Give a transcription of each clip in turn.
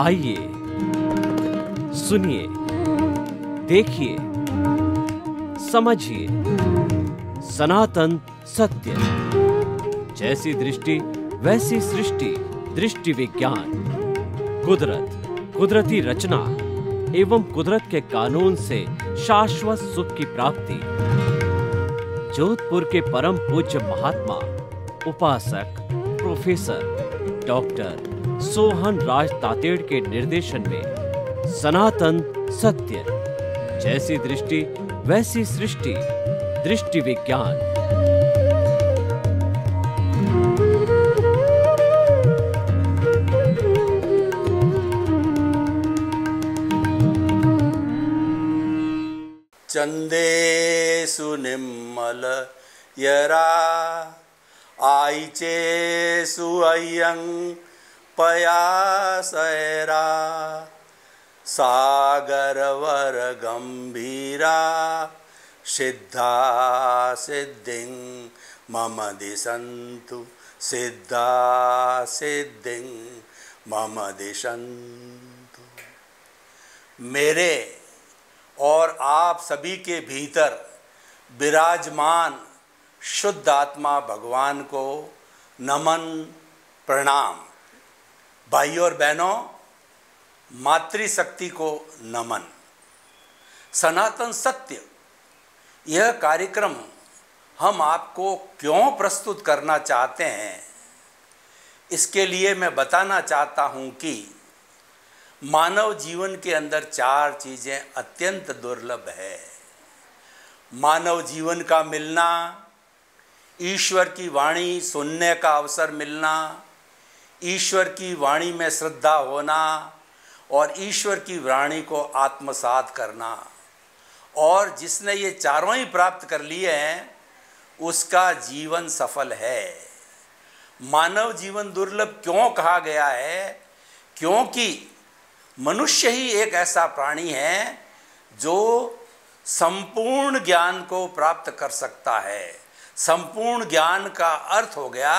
आइए सुनिए देखिए समझिए सनातन सत्य जैसी दृष्टि वैसी सृष्टि दृष्टि विज्ञान कुदरत कुदरती रचना एवं कुदरत के कानून से शाश्वत सुख की प्राप्ति जोधपुर के परम पूज्य महात्मा उपासक प्रोफेसर डॉक्टर सोहन राज तातेड़ के निर्देशन में सनातन सत्य जैसी दृष्टि वैसी सृष्टि दृष्टि विज्ञान चंदे सुनिमल यरा आयिचेषु अय्यं पयासरा सागर वर गंभीरा सिद्धा सिद्धि मम दिशन्तु सिद्धा सिद्धि मम दिशन्तु मेरे और आप सभी के भीतर विराजमान शुद्ध आत्मा भगवान को नमन प्रणाम भाइयों और बहनों मातृशक्ति को नमन सनातन सत्य यह कार्यक्रम हम आपको क्यों प्रस्तुत करना चाहते हैं इसके लिए मैं बताना चाहता हूँ कि मानव जीवन के अंदर चार चीज़ें अत्यंत दुर्लभ है मानव जीवन का मिलना ईश्वर की वाणी सुनने का अवसर मिलना ईश्वर की वाणी में श्रद्धा होना और ईश्वर की वाणी को आत्मसात करना और जिसने ये चारों ही प्राप्त कर लिए हैं उसका जीवन सफल है मानव जीवन दुर्लभ क्यों कहा गया है क्योंकि मनुष्य ही एक ऐसा प्राणी है जो संपूर्ण ज्ञान को प्राप्त कर सकता है संपूर्ण ज्ञान का अर्थ हो गया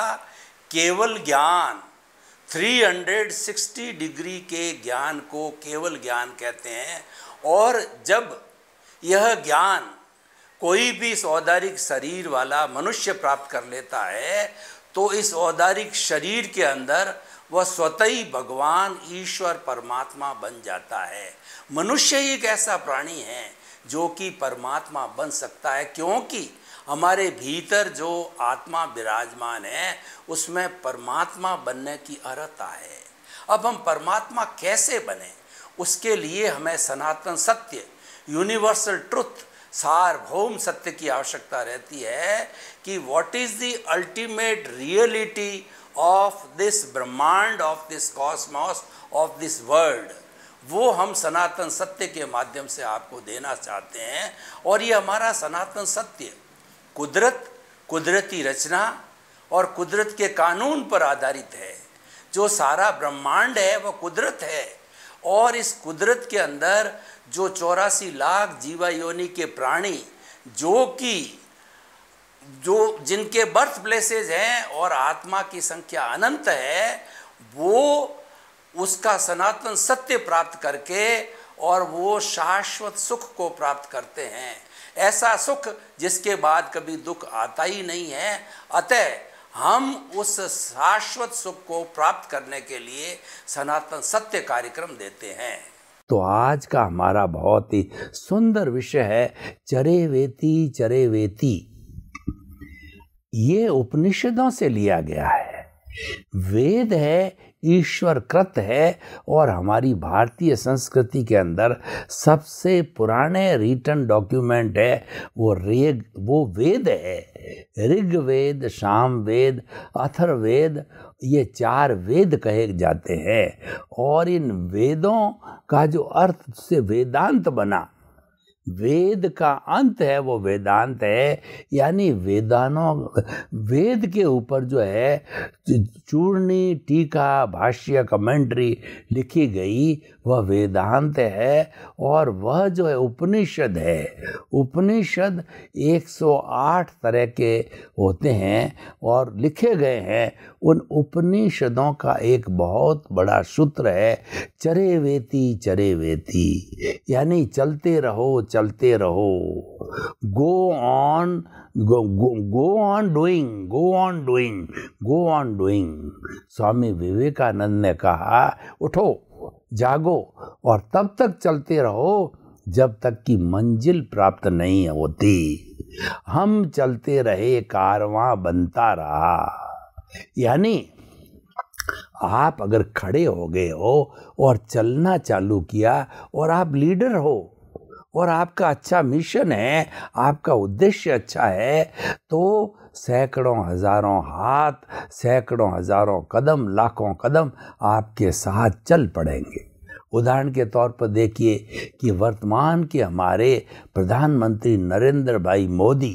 केवल ज्ञान 360 डिग्री के ज्ञान को केवल ज्ञान कहते हैं और जब यह ज्ञान कोई भी इस औदारिक शरीर वाला मनुष्य प्राप्त कर लेता है तो इस औदारिक शरीर के अंदर वह स्वतः भगवान ईश्वर परमात्मा बन जाता है मनुष्य एक ऐसा प्राणी है जो कि परमात्मा बन सकता है क्योंकि हमारे भीतर जो आत्मा विराजमान है उसमें परमात्मा बनने की अर्ता है अब हम परमात्मा कैसे बने उसके लिए हमें सनातन सत्य यूनिवर्सल ट्रुथ सार्वभौम सत्य की आवश्यकता रहती है कि what is the ultimate reality of this ब्रह्मांड of this cosmos of this world वो हम सनातन सत्य के माध्यम से आपको देना चाहते हैं और ये हमारा सनातन सत्य कुदरत कुदरती रचना और कुदरत के कानून पर आधारित है जो सारा ब्रह्मांड है वह कुदरत है और इस कुदरत के अंदर जो चौरासी लाख जीवा योनि के प्राणी जो कि जो जिनके बर्थ प्लेसेज हैं और आत्मा की संख्या अनंत है वो उसका सनातन सत्य प्राप्त करके और वो शाश्वत सुख को प्राप्त करते हैं ऐसा सुख जिसके बाद कभी दुख आता ही नहीं है अतः हम उस शाश्वत सुख को प्राप्त करने के लिए सनातन सत्य कार्यक्रम देते हैं तो आज का हमारा बहुत ही सुंदर विषय है चरे वेती चरे वेती ये उपनिषदों से लिया गया है वेद है ईश्वर कृत है और हमारी भारतीय संस्कृति के अंदर सबसे पुराने रिटर्न डॉक्यूमेंट है वो रेग वो वेद है ऋग्वेद वेद अथर्वेद ये चार वेद कहे जाते हैं और इन वेदों का जो अर्थ से वेदांत बना वेद का अंत है वो वेदांत है यानी वेदानों वेद के ऊपर जो है चूर्णी टीका भाष्य कमेंट्री लिखी गई वह वेदांत है और वह जो है उपनिषद है उपनिषद 108 तरह के होते हैं और लिखे गए हैं उन उपनिषदों का एक बहुत बड़ा सूत्र है चरे वेती चरे वेती यानी चलते रहो चलते रहो go on go on doing go on doing go on doing Swami Vivekananda ने कहा उठो जागो और तब तक चलते रहो जब तक कि मंजिल प्राप्त नहीं होती हम चलते रहे कारवां बनता रहा यानी आप अगर खड़े हो गए हो और चलना चालू किया और आप लीडर हो और आपका अच्छा मिशन है आपका उद्देश्य अच्छा है तो सैकड़ों हजारों हाथ सैकड़ों हजारों कदम लाखों कदम आपके साथ चल पड़ेंगे उदाहरण के तौर पर देखिए कि वर्तमान के हमारे प्रधानमंत्री नरेंद्र भाई मोदी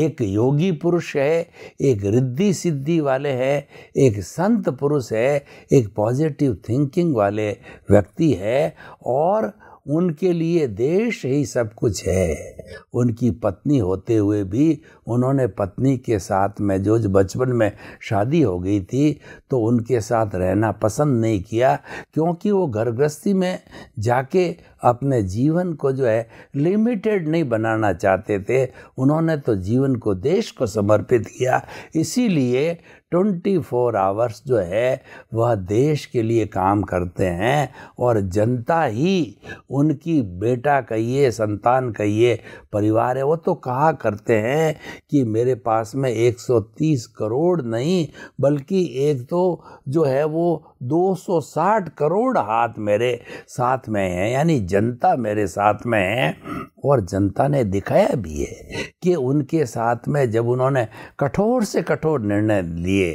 एक योगी पुरुष है एक रिद्धि सिद्धि वाले हैं एक संत पुरुष है एक पॉजिटिव थिंकिंग वाले व्यक्ति है और उनके लिए देश ही सब कुछ है उनकी पत्नी होते हुए भी उन्होंने पत्नी के साथ में जो बचपन में शादी हो गई थी तो उनके साथ रहना पसंद नहीं किया क्योंकि वो घर गृहस्थी में जाके अपने जीवन को जो है लिमिटेड नहीं बनाना चाहते थे उन्होंने तो जीवन को देश को समर्पित किया इसीलिए ट्वेंटी फोर आवर्स जो है वह देश के लिए काम करते हैं और जनता ही उनकी बेटा कहिए संतान कहिए परिवार है वो तो कहा करते हैं कि मेरे पास में 130 करोड़ नहीं बल्कि एक तो जो है वो 260 करोड़ हाथ मेरे साथ में हैं यानी जनता मेरे साथ में है और जनता ने दिखाया भी है कि उनके साथ में जब उन्होंने कठोर से कठोर निर्णय लिए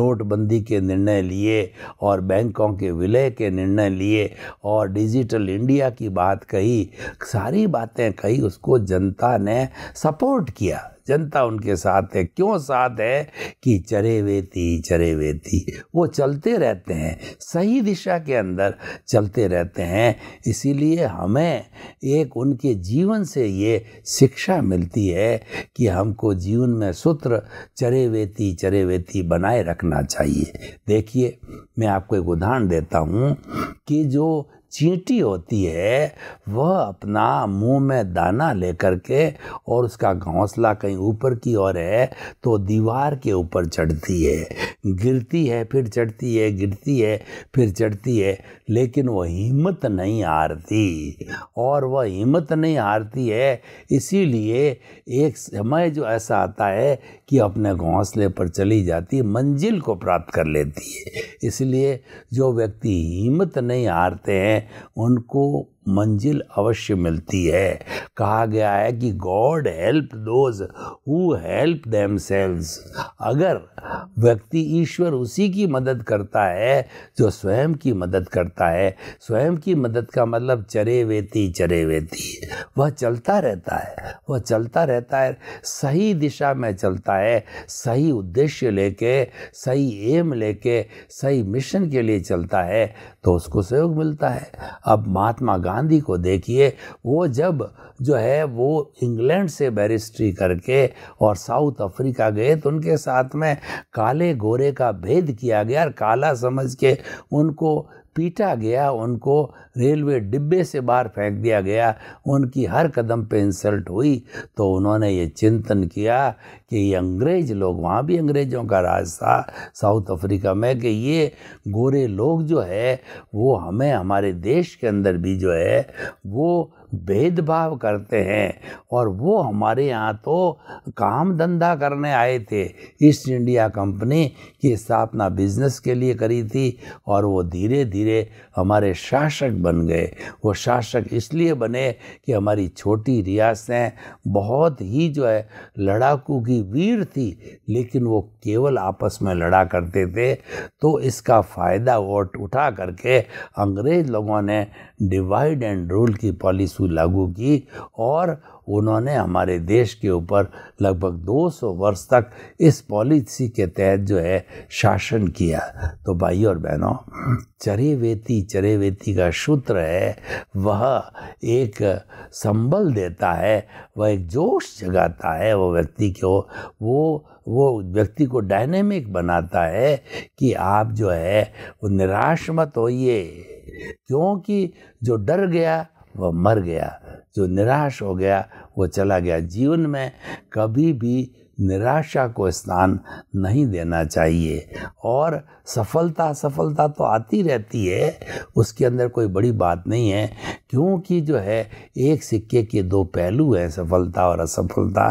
नोटबंदी के निर्णय लिए और बैंकों के विलय के निर्णय लिए और डिजिटल इंडिया की बात कही सारी बातें कही उसको जनता ने सपोर्ट किया जनता उनके साथ है क्यों साथ है कि चरे वेती चरे वेती वो चलते रहते हैं सही दिशा के अंदर चलते रहते हैं इसीलिए हमें एक उनके जीवन से ये शिक्षा मिलती है कि हमको जीवन में सूत्र चरे वेती चरे वेती बनाए रखना चाहिए देखिए मैं आपको एक उदाहरण देता हूँ कि जो चींटी होती है वह अपना मुंह में दाना लेकर के और उसका घोंसला कहीं ऊपर की ओर है तो दीवार के ऊपर चढ़ती है गिरती है फिर चढ़ती है गिरती है फिर चढ़ती है लेकिन वह हिम्मत नहीं हारती और वह हिम्मत नहीं हारती है इसीलिए एक समय जो ऐसा आता है कि अपने घोंसले पर चली जाती मंजिल को प्राप्त कर लेती है इसलिए जो व्यक्ति हिम्मत नहीं हारते हैं उनको मंजिल अवश्य मिलती है कहा गया है कि God help those who help themselves अगर व्यक्ति ईश्वर उसी की मदद करता है जो स्वयं की मदद करता है स्वयं की मदद का मतलब चरे वेती चरे वेती वह चलता रहता है वह चलता रहता है सही दिशा में चलता है सही उद्देश्य लेके सही एम लेके सही मिशन के लिए चलता है तो उसको सहयोग मिलता है अब महात्मा गांधी को देखिए वो जब जो है वो इंग्लैंड से बैरिस्ट्री करके और साउथ अफ्रीका गए तो उनके साथ में काले गोरे का भेद किया गया और काला समझ के उनको पीटा गया उनको रेलवे डिब्बे से बाहर फेंक दिया गया उनकी हर कदम पे इंसल्ट हुई तो उन्होंने ये चिंतन किया कि ये अंग्रेज लोग वहाँ भी अंग्रेज़ों का राज था साउथ अफ्रीका में कि ये गोरे लोग जो है वो हमें हमारे देश के अंदर भी जो है वो भेदभाव करते हैं और वो हमारे यहाँ तो काम धंधा करने आए थे ईस्ट इंडिया कंपनी की स्थापना बिजनेस के लिए करी थी और वो धीरे धीरे हमारे शासक बन गए वो शासक इसलिए बने कि हमारी छोटी रियासतें बहुत ही जो है लड़ाकू की वीर थी लेकिन वो केवल आपस में लड़ा करते थे तो इसका फ़ायदा वोट उठा करके अंग्रेज़ लोगों ने डिवाइड एंड रूल की पॉलिसी लागू की और उन्होंने हमारे देश के ऊपर लगभग 200 वर्ष तक इस पॉलिसी के तहत जो है शासन किया तो भाई और बहनों चरेवेती चरेवेती का सूत्र है वह एक संबल देता है वह एक जोश जगाता है वह व्यक्ति को वो वो व्यक्ति को डायनेमिक बनाता है कि आप जो है वो निराश मत होइए क्योंकि जो डर गया वह मर गया जो निराश हो गया वो चला गया जीवन में कभी भी निराशा को स्थान नहीं देना चाहिए और सफलता सफलता तो आती रहती है उसके अंदर कोई बड़ी बात नहीं है क्योंकि जो है एक सिक्के के दो पहलू हैं सफलता और असफलता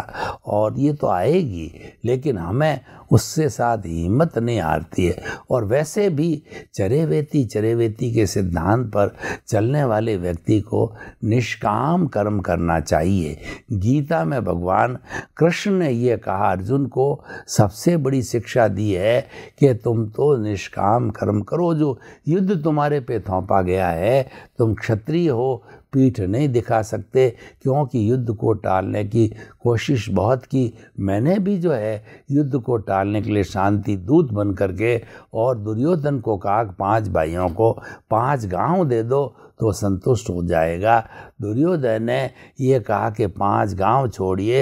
और ये तो आएगी लेकिन हमें उससे साथ हिम्मत नहीं हारती है और वैसे भी चरेवेती चरेवेती के सिद्धांत पर चलने वाले व्यक्ति को निष्काम कर्म करना चाहिए गीता में भगवान कृष्ण ने यह कहा कहा अर्जुन को सबसे बड़ी शिक्षा दी है कि तुम तो निष्काम कर्म करो जो युद्ध तुम्हारे पे थोपा गया है तुम क्षत्रिय हो पीठ नहीं दिखा सकते क्योंकि युद्ध को टालने की कोशिश बहुत की मैंने भी जो है युद्ध को टालने के लिए शांति दूत बन करके और दुर्योधन को कहा पांच भाइयों को पांच गांव दे दो तो संतुष्ट हो जाएगा दुर्योधन ने ये कहा कि पांच गांव छोड़िए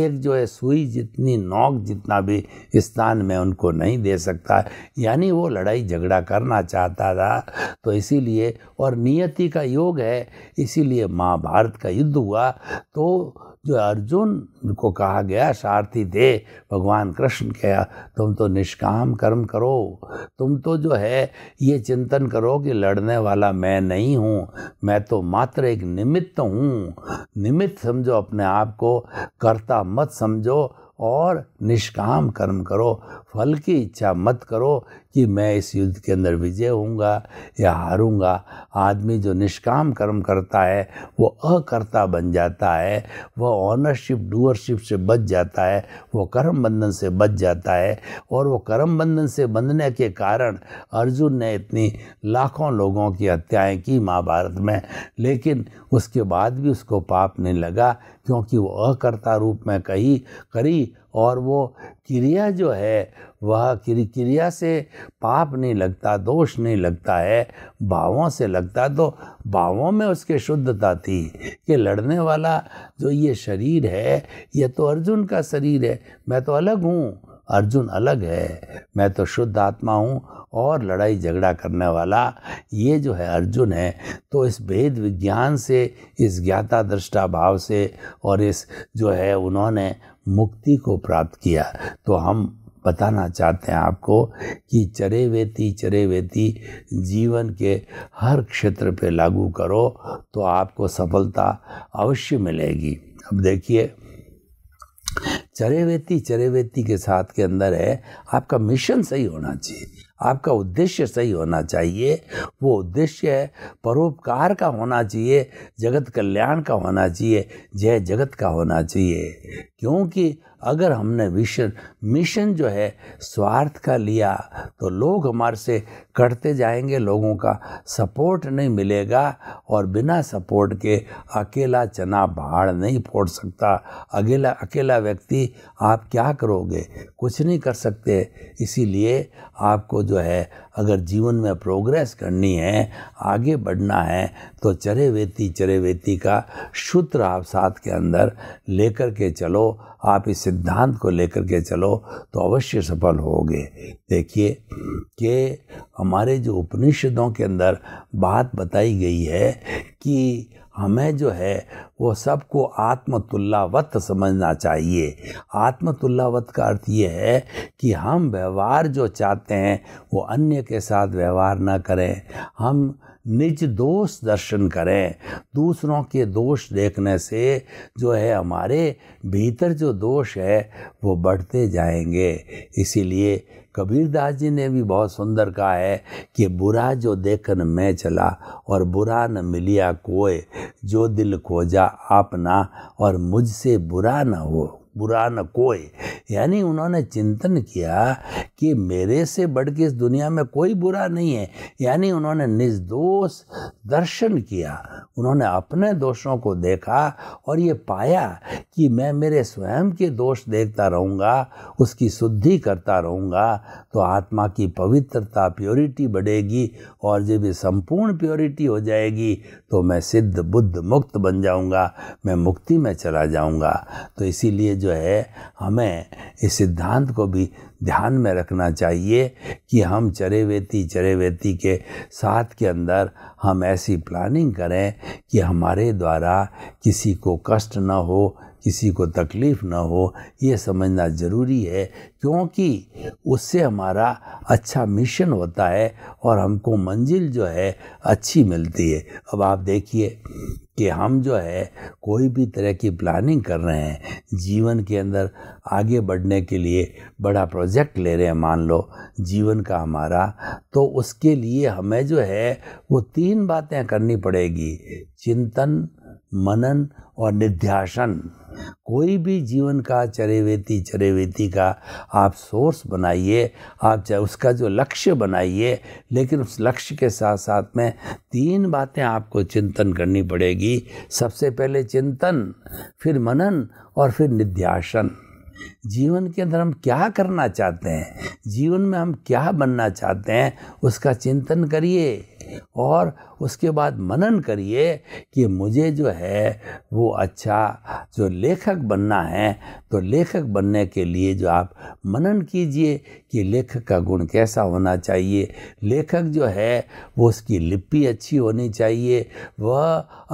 एक जो है सुई जितनी नोक जितना भी स्थान में उनको नहीं दे सकता यानी वो लड़ाई झगड़ा करना चाहता था तो इसीलिए और नियति का योग है इसीलिए महाभारत का युद्ध हुआ तो जो अर्जुन को कहा गया सारथी दे भगवान कृष्ण कहा तुम तो निष्काम कर्म करो तुम तो जो है ये चिंतन करो कि लड़ने वाला मैं नहीं हूँ मैं तो मात्र एक निमित्त हूँ निमित्त समझो अपने आप को करता मत समझो और निष्काम कर्म करो फल की इच्छा मत करो कि मैं इस युद्ध के अंदर विजय होऊंगा या हारूंगा आदमी जो निष्काम कर्म करता है वो अकर्ता बन जाता है वह ऑनरशिप डूअरशिप से बच जाता है वो कर्म बंधन से बच जाता है और वो कर्म बंधन से बंधने के कारण अर्जुन ने इतनी लाखों लोगों की हत्याएं की महाभारत में लेकिन उसके बाद भी उसको पाप नहीं लगा क्योंकि वो अकर्ता रूप में कही करी और वो क्रिया जो है वह क्रिया से पाप नहीं लगता दोष नहीं लगता है भावों से लगता तो भावों में उसके शुद्धता थी कि लड़ने वाला जो ये शरीर है यह तो अर्जुन का शरीर है मैं तो अलग हूँ अर्जुन अलग है मैं तो शुद्ध आत्मा हूँ और लड़ाई झगड़ा करने वाला ये जो है अर्जुन है तो इस भेद विज्ञान से इस ज्ञाता दृष्टा भाव से और इस जो है उन्होंने मुक्ति को प्राप्त किया तो हम बताना चाहते हैं आपको कि चरे वेती चरे वेती जीवन के हर क्षेत्र पे लागू करो तो आपको सफलता अवश्य मिलेगी अब देखिए चरे वेती चरे वेती के साथ के अंदर है आपका मिशन सही होना चाहिए आपका उद्देश्य सही होना चाहिए वो उद्देश्य परोपकार का होना चाहिए जगत कल्याण का होना चाहिए जय जगत का होना चाहिए क्योंकि अगर हमने विशन मिशन जो है स्वार्थ का लिया तो लोग हमारे से कटते जाएंगे लोगों का सपोर्ट नहीं मिलेगा और बिना सपोर्ट के अकेला चना पहाड़ नहीं फोड़ सकता अकेला अकेला व्यक्ति आप क्या करोगे कुछ नहीं कर सकते इसीलिए आपको जो है अगर जीवन में प्रोग्रेस करनी है आगे बढ़ना है तो चरे वेती चरे वेती का सूत्र आप साथ के अंदर लेकर के चलो आप इस सिद्धांत को लेकर के चलो तो अवश्य सफल होगे देखिए कि हमारे जो उपनिषदों के अंदर बात बताई गई है कि हमें जो है वो सबको आत्मतुल्लावत समझना चाहिए आत्मतुल्लावत का अर्थ ये है कि हम व्यवहार जो चाहते हैं वो अन्य के साथ व्यवहार ना करें हम निज दोष दर्शन करें दूसरों के दोष देखने से जो है हमारे भीतर जो दोष है वो बढ़ते जाएंगे इसीलिए कबीरदास जी ने भी बहुत सुंदर कहा है कि बुरा जो देखन मैं चला और बुरा न मिलिया कोय जो दिल खोजा आपना और मुझसे बुरा ना हो बुरा न कोई यानी उन्होंने चिंतन किया कि मेरे से बढ़ के इस दुनिया में कोई बुरा नहीं है यानी उन्होंने निर्दोष दर्शन किया उन्होंने अपने दोषों को देखा और ये पाया कि मैं मेरे स्वयं के दोष देखता रहूँगा उसकी शुद्धि करता रहूँगा तो आत्मा की पवित्रता प्योरिटी बढ़ेगी और जब ये संपूर्ण प्योरिटी हो जाएगी तो मैं सिद्ध बुद्ध मुक्त बन जाऊँगा मैं मुक्ति में चला जाऊँगा तो इसीलिए जो जो है हमें इस सिद्धांत को भी ध्यान में रखना चाहिए कि हम चरेवेती चरेवेती के साथ के अंदर हम ऐसी प्लानिंग करें कि हमारे द्वारा किसी को कष्ट न हो किसी को तकलीफ़ न हो ये समझना ज़रूरी है क्योंकि उससे हमारा अच्छा मिशन होता है और हमको मंजिल जो है अच्छी मिलती है अब आप देखिए कि हम जो है कोई भी तरह की प्लानिंग कर रहे हैं जीवन के अंदर आगे बढ़ने के लिए बड़ा प्रोजेक्ट ले रहे हैं मान लो जीवन का हमारा तो उसके लिए हमें जो है वो तीन बातें करनी पड़ेगी चिंतन मनन और निध्यासन कोई भी जीवन का चरेवेती चरेवेती का आप सोर्स बनाइए आप उसका जो लक्ष्य बनाइए लेकिन उस लक्ष्य के साथ साथ में तीन बातें आपको चिंतन करनी पड़ेगी सबसे पहले चिंतन फिर मनन और फिर निध्यासन जीवन के अंदर हम क्या करना चाहते हैं जीवन में हम क्या बनना चाहते हैं उसका चिंतन करिए और उसके बाद मनन करिए कि मुझे जो है वो अच्छा जो लेखक बनना है तो लेखक बनने के लिए जो आप मनन कीजिए कि लेखक का गुण कैसा होना चाहिए लेखक जो है वो उसकी लिपि अच्छी होनी चाहिए वह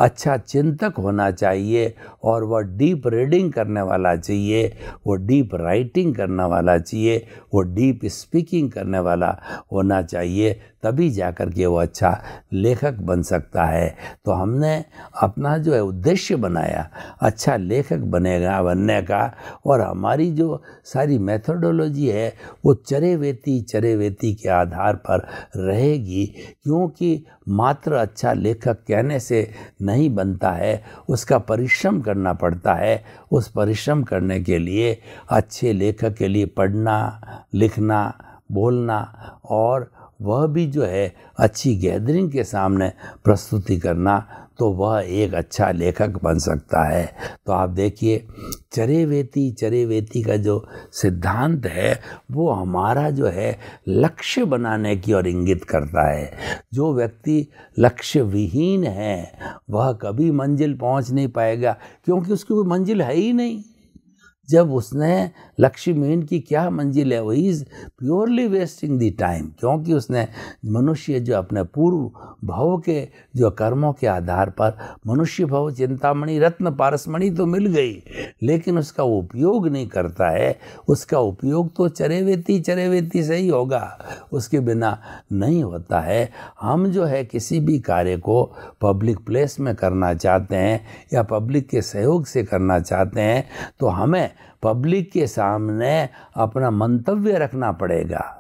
अच्छा चिंतक होना चाहिए और वह डीप रीडिंग करने वाला चाहिए वो डीप राइटिंग करने वाला चाहिए वो डीप स्पीकिंग करने वाला होना चाहिए तभी जा के वो अच्छा लेखक लेखक बन सकता है तो हमने अपना जो है उद्देश्य बनाया अच्छा लेखक बनेगा बनने का और हमारी जो सारी मेथोडोलॉजी है वो चरे वेती चरे वेती के आधार पर रहेगी क्योंकि मात्र अच्छा लेखक कहने से नहीं बनता है उसका परिश्रम करना पड़ता है उस परिश्रम करने के लिए अच्छे लेखक के लिए पढ़ना लिखना बोलना और वह भी जो है अच्छी गैदरिंग के सामने प्रस्तुति करना तो वह एक अच्छा लेखक बन सकता है तो आप देखिए चरेवेती चरेवेती का जो सिद्धांत है वो हमारा जो है लक्ष्य बनाने की ओर इंगित करता है जो व्यक्ति लक्ष्य विहीन है वह कभी मंजिल पहुंच नहीं पाएगा क्योंकि उसकी कोई मंजिल है ही नहीं जब उसने लक्ष्मी मेन की क्या मंजिल है वही is purely wasting the time क्योंकि उसने मनुष्य जो अपने पूर्व भव के जो कर्मों के आधार पर मनुष्य भव चिंतामणि रत्न पारसमणि तो मिल गई लेकिन उसका उपयोग नहीं करता है उसका उपयोग तो चरेवेती चरेवेती से ही होगा उसके बिना नहीं होता है हम जो है किसी भी कार्य को पब्लिक प्लेस में करना चाहते हैं या पब्लिक के सहयोग से करना चाहते हैं तो हमें पब्लिक के सामने अपना मंतव्य रखना पड़ेगा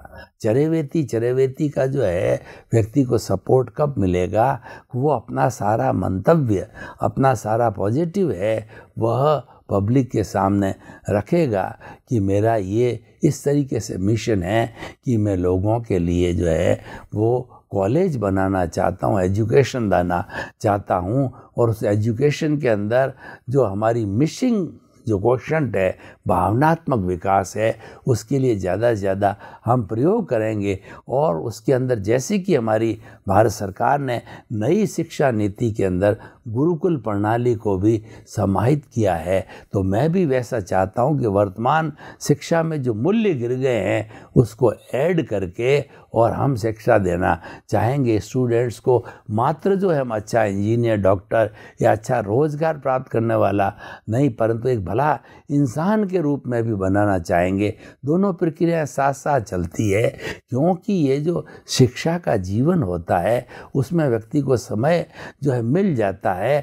चरेवेती चरेवेती का जो है व्यक्ति को सपोर्ट कब मिलेगा वो अपना सारा मंतव्य अपना सारा पॉजिटिव है वह पब्लिक के सामने रखेगा कि मेरा ये इस तरीके से मिशन है कि मैं लोगों के लिए जो है वो कॉलेज बनाना चाहता हूँ एजुकेशन देना चाहता हूँ और उस एजुकेशन के अंदर जो हमारी मिशिंग जो क्वेश्चन है भावनात्मक विकास है उसके लिए ज़्यादा से ज़्यादा हम प्रयोग करेंगे और उसके अंदर जैसे कि हमारी भारत सरकार ने नई शिक्षा नीति के अंदर गुरुकुल प्रणाली को भी समाहित किया है तो मैं भी वैसा चाहता हूँ कि वर्तमान शिक्षा में जो मूल्य गिर गए हैं उसको ऐड करके और हम शिक्षा देना चाहेंगे स्टूडेंट्स को मात्र जो है हम अच्छा इंजीनियर डॉक्टर या अच्छा रोज़गार प्राप्त करने वाला नहीं परंतु एक भला इंसान के रूप में भी बनाना चाहेंगे दोनों प्रक्रिया साथ साथ चलती है क्योंकि ये जो शिक्षा का जीवन होता है उसमें व्यक्ति को समय जो है मिल जाता है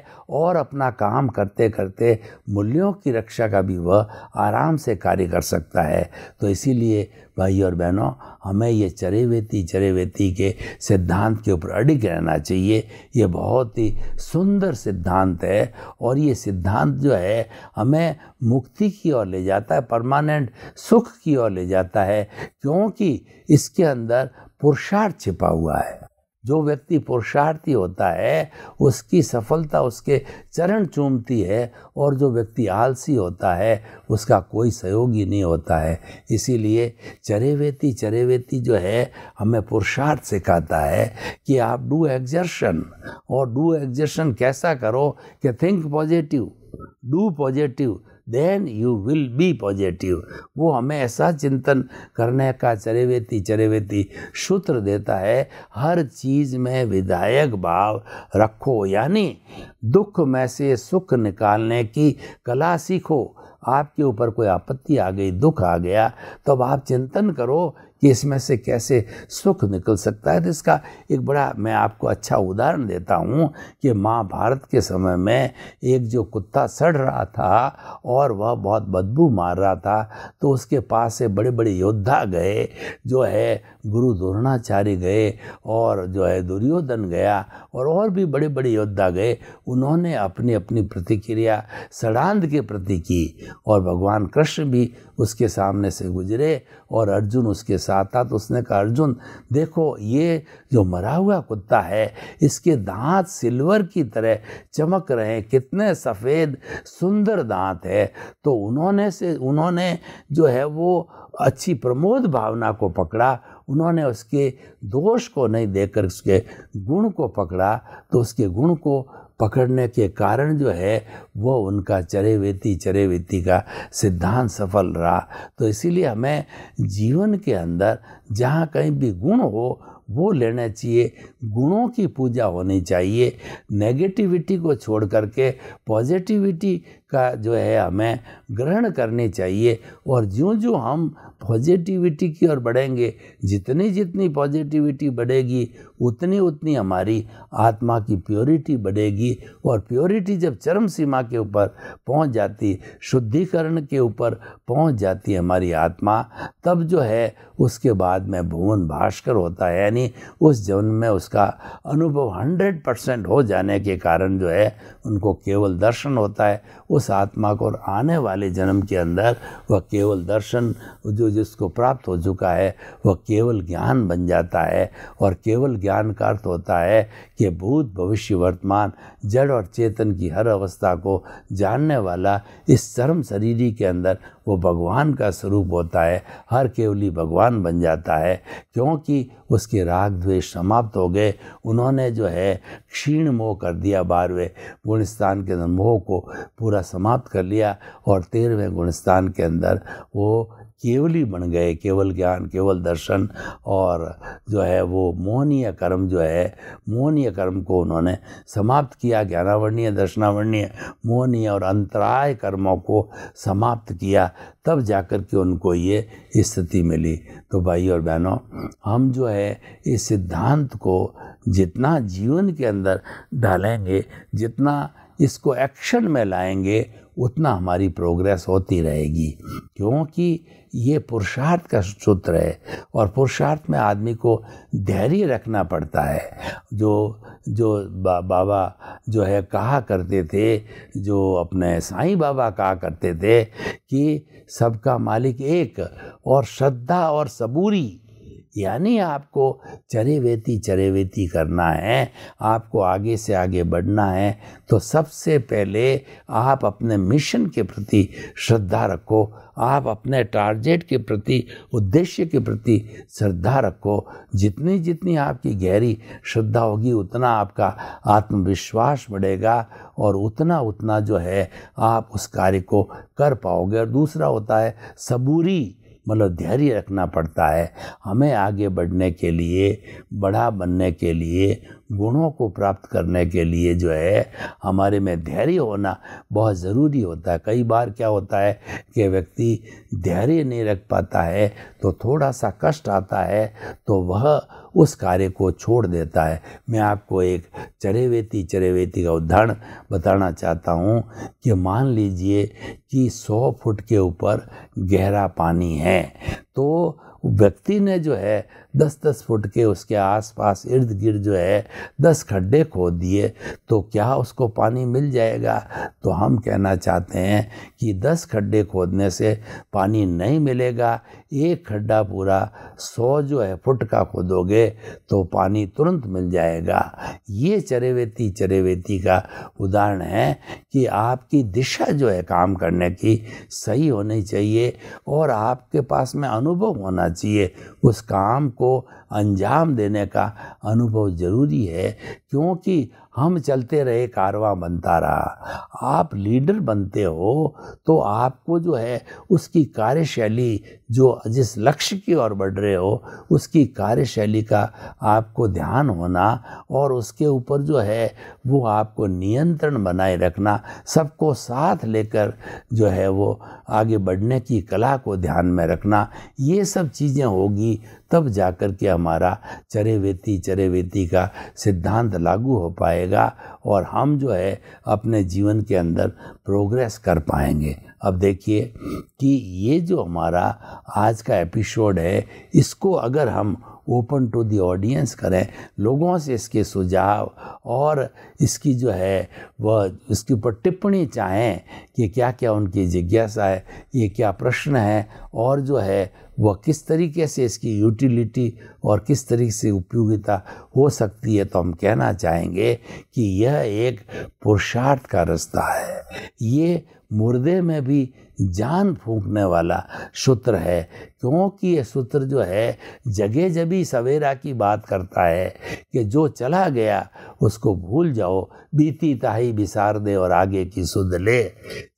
और अपना काम करते करते मूल्यों की रक्षा का भी वह आराम से कार्य कर सकता है तो इसीलिए भाई और बहनों हमें ये चरेवेती चरेवेती के सिद्धांत के ऊपर अडिग रहना चाहिए ये बहुत ही सुंदर सिद्धांत है और ये सिद्धांत जो है हमें मुक्ति की ओर ले जाता है परमानेंट सुख की ओर ले जाता है क्योंकि इसके अंदर पुरुषार्थ छिपा हुआ है जो व्यक्ति पुरुषार्थी होता है उसकी सफलता उसके चरण चूमती है और जो व्यक्ति आलसी होता है उसका कोई सहयोगी नहीं होता है इसीलिए चरेवेती चरेवेती जो है हमें पुरुषार्थ सिखाता है कि आप डू एग्जर्शन और डू एग्जर्शन कैसा करो कि think positive do positive then you will be positive वो हमें ऐसा चिंतन करने का चरेवेती चरेवेती सूत्र देता है हर चीज़ में विधायक भाव रखो यानी दुख में से सुख निकालने की कला सीखो आपके ऊपर कोई आपत्ति आ गई दुख आ गया तो अब आप चिंतन करो कि इसमें से कैसे सुख निकल सकता है तो इसका एक बड़ा मैं आपको अच्छा उदाहरण देता हूँ कि महाभारत के समय में एक जो कुत्ता सड़ रहा था और वह बहुत बदबू मार रहा था तो उसके पास से बड़े बड़े योद्धा गए जो है गुरु द्रोणाचार्य गए और जो है दुर्योधन गया और और भी बड़े बड़े योद्धा गए उन्होंने अपनी अपनी प्रतिक्रिया सड़ांध के प्रति की और भगवान कृष्ण भी उसके सामने से गुजरे और अर्जुन उसके साथ था तो उसने कहा अर्जुन देखो ये जो मरा हुआ कुत्ता है इसके दांत सिल्वर की तरह चमक रहे हैं कितने सफ़ेद सुंदर दांत है तो उन्होंने से उन्होंने जो है वो अच्छी प्रमोद भावना को पकड़ा उन्होंने उसके दोष को नहीं देकर उसके गुण को पकड़ा तो उसके गुण को पकड़ने के कारण जो है वो उनका चरेवेती चरेवेती का सिद्धांत सफल रहा तो इसीलिए हमें जीवन के अंदर जहाँ कहीं भी गुण हो वो लेना चाहिए गुणों की पूजा होनी चाहिए नेगेटिविटी को छोड़ करके पॉजिटिविटी का जो है हमें ग्रहण करनी चाहिए और ज्यों ज्यों हम पॉजिटिविटी की ओर बढ़ेंगे जितनी जितनी पॉजिटिविटी बढ़ेगी उतनी उतनी हमारी आत्मा की प्योरिटी बढ़ेगी और प्योरिटी जब चरम सीमा के ऊपर पहुंच जाती शुद्धिकरण के ऊपर पहुंच जाती हमारी आत्मा तब जो है उसके बाद में भुवन भास्कर होता है यानी उस जन्म में उसका अनुभव हंड्रेड परसेंट हो जाने के कारण जो है उनको केवल दर्शन होता है उस उस आत्मा को और आने वाले जन्म के अंदर वह केवल दर्शन जो जिसको प्राप्त हो चुका है वह केवल ज्ञान बन जाता है और केवल ज्ञान का अर्थ तो होता है कि भूत भविष्य वर्तमान जड़ और चेतन की हर अवस्था को जानने वाला इस चरम शरीरी के अंदर वो भगवान का स्वरूप होता है हर केवली भगवान बन जाता है क्योंकि उसके राग द्वेष समाप्त हो गए उन्होंने जो है क्षीण मोह कर दिया बारहवें गुणस्थान के अंदर मोह को पूरा समाप्त कर लिया और तेरहवें गुणस्थान के अंदर वो केवली बन गए केवल ज्ञान केवल दर्शन और जो है वो मोहनीय कर्म जो है मोहनीय कर्म को उन्होंने समाप्त किया ज्ञानावर्णीय दर्शनावर्णीय मोहनीय और अंतराय कर्मों को समाप्त किया तब जाकर के उनको ये स्थिति मिली तो भाई और बहनों हम जो है इस सिद्धांत को जितना जीवन के अंदर डालेंगे जितना इसको एक्शन में लाएंगे उतना हमारी प्रोग्रेस होती रहेगी क्योंकि ये पुरुषार्थ का सूत्र है और पुरुषार्थ में आदमी को धैर्य रखना पड़ता है जो जो बा, बाबा जो है कहा करते थे जो अपने साईं बाबा कहा करते थे कि सबका मालिक एक और श्रद्धा और सबूरी यानी आपको चरेवेती चरेवेती करना है आपको आगे से आगे बढ़ना है तो सबसे पहले आप अपने मिशन के प्रति श्रद्धा रखो आप अपने टारगेट के प्रति उद्देश्य के प्रति श्रद्धा रखो जितनी जितनी आपकी गहरी श्रद्धा होगी उतना आपका आत्मविश्वास बढ़ेगा और उतना उतना जो है आप उस कार्य को कर पाओगे और दूसरा होता है सबूरी मतलब धैर्य रखना पड़ता है हमें आगे बढ़ने के लिए बड़ा बनने के लिए गुणों को प्राप्त करने के लिए जो है हमारे में धैर्य होना बहुत ज़रूरी होता है कई बार क्या होता है कि व्यक्ति धैर्य नहीं रख पाता है तो थोड़ा सा कष्ट आता है तो वह उस कार्य को छोड़ देता है मैं आपको एक चरेवेती चरेवेती का उदाहरण बताना चाहता हूँ कि मान लीजिए कि सौ फुट के ऊपर गहरा पानी है तो व्यक्ति ने जो है दस दस फुट के उसके आसपास इर्द गिर्द जो है दस खड्डे खोद दिए तो क्या उसको पानी मिल जाएगा तो हम कहना चाहते हैं कि दस खड्डे खोदने से पानी नहीं मिलेगा एक खड्डा पूरा सौ जो है फुट का खोदोगे तो पानी तुरंत मिल जाएगा ये चरेवेती चरेवेती का उदाहरण है कि आपकी दिशा जो है काम करने की सही होनी चाहिए और आपके पास में अनुभव होना चाहिए उस काम को अंजाम देने का अनुभव जरूरी है क्योंकि हम चलते रहे कारवा बनता रहा आप लीडर बनते हो तो आपको जो है उसकी कार्यशैली जो जिस लक्ष्य की ओर बढ़ रहे हो उसकी कार्यशैली का आपको ध्यान होना और उसके ऊपर जो है वो आपको नियंत्रण बनाए रखना सबको साथ लेकर जो है वो आगे बढ़ने की कला को ध्यान में रखना ये सब चीज़ें होगी तब जाकर के हमारा चरेवेती चरेवेती का सिद्धांत लागू हो पाएगा और हम जो है अपने जीवन के अंदर प्रोग्रेस कर पाएंगे अब देखिए कि ये जो हमारा आज का एपिसोड है इसको अगर हम ओपन टू दी ऑडियंस करें लोगों से इसके सुझाव और इसकी जो है वह इसके ऊपर टिप्पणी चाहें कि क्या क्या उनकी जिज्ञासा है ये क्या प्रश्न है और जो है वह किस तरीके से इसकी यूटिलिटी और किस तरीके से उपयोगिता हो सकती है तो हम कहना चाहेंगे कि यह एक पुरुषार्थ का रास्ता है ये मुर्दे में भी जान फूंकने वाला सूत्र है क्योंकि ये सूत्र जो है जगह जबी सवेरा की बात करता है कि जो चला गया उसको भूल जाओ बीती ताही बिसार दे और आगे की सुध ले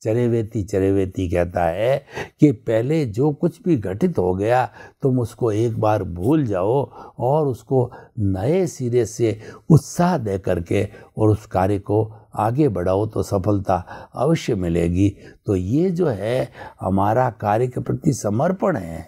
चरेवेती चरेवेती कहता है कि पहले जो कुछ भी घटित हो गया तुम उसको एक बार भूल जाओ और उसको नए सिरे से उत्साह दे करके और उस कार्य को आगे बढ़ाओ तो सफलता अवश्य मिलेगी तो ये जो है हमारा कार्य के प्रति समर्पण है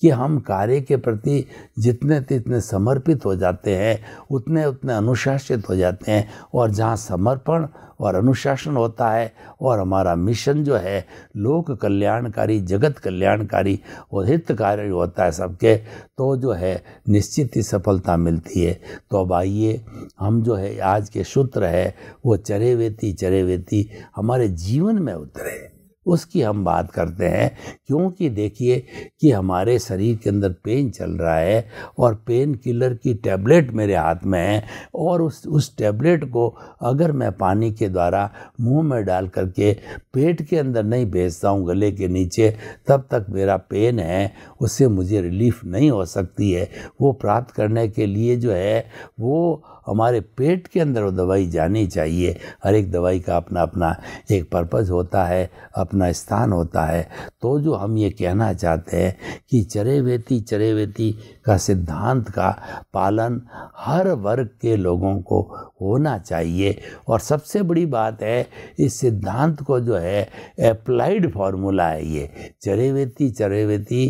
कि हम कार्य के प्रति जितने तितने समर्पित हो जाते हैं उतने उतने अनुशासित हो जाते हैं और जहाँ समर्पण और अनुशासन होता है और हमारा मिशन जो है लोक कल्याणकारी जगत कल्याणकारी और हितकारी होता है सबके तो जो है निश्चित ही सफलता मिलती है तो अब आइए हम जो है आज के सूत्र है वो चरे चरेवेती चरे हमारे जीवन में उतरे उसकी हम बात करते हैं क्योंकि देखिए कि हमारे शरीर के अंदर पेन चल रहा है और पेन किलर की टैबलेट मेरे हाथ में है और उस उस टैबलेट को अगर मैं पानी के द्वारा मुंह में डाल करके पेट के अंदर नहीं भेजता हूँ गले के नीचे तब तक मेरा पेन है उससे मुझे रिलीफ नहीं हो सकती है वो प्राप्त करने के लिए जो है वो हमारे पेट के अंदर वो दवाई जानी चाहिए हर एक दवाई का अपना अपना एक पर्पज़ होता है अपना स्थान होता है तो जो हम ये कहना चाहते हैं कि चरे वेती चरे वेती का सिद्धांत का पालन हर वर्ग के लोगों को होना चाहिए और सबसे बड़ी बात है इस सिद्धांत को जो है अप्लाइड फार्मूला है ये चरेवेती चरेवेती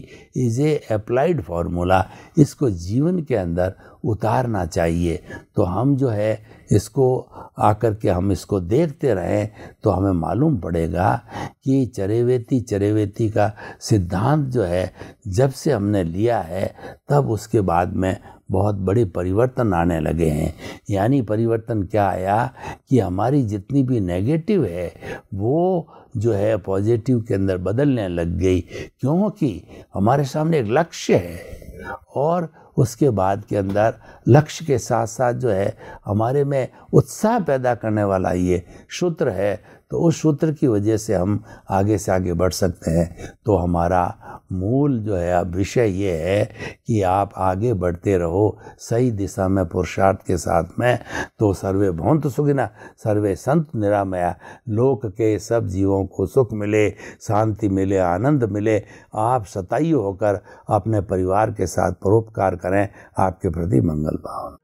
इज़ ए अप्लाइड फार्मूला इसको जीवन के अंदर उतारना चाहिए तो हम जो है इसको आकर के हम इसको देखते रहें तो हमें मालूम पड़ेगा कि चरेवेती चरेवेती का सिद्धांत जो है जब से हमने लिया है तब उसके बाद में बहुत बड़े परिवर्तन आने लगे हैं यानी परिवर्तन क्या आया कि हमारी जितनी भी नेगेटिव है वो जो है पॉजिटिव के अंदर बदलने लग गई क्योंकि हमारे सामने एक लक्ष्य है और उसके बाद के अंदर लक्ष्य के साथ साथ जो है हमारे में उत्साह पैदा करने वाला ये सूत्र है तो उस सूत्र की वजह से हम आगे से आगे बढ़ सकते हैं तो हमारा मूल जो है अब विषय ये है कि आप आगे बढ़ते रहो सही दिशा में पुरुषार्थ के साथ में तो सर्वे भौंत सुखिना सर्वे संत निरामया लोक के सब जीवों को सुख मिले शांति मिले आनंद मिले आप सताई होकर अपने परिवार के साथ परोपकार करें आपके प्रति मंगल भावना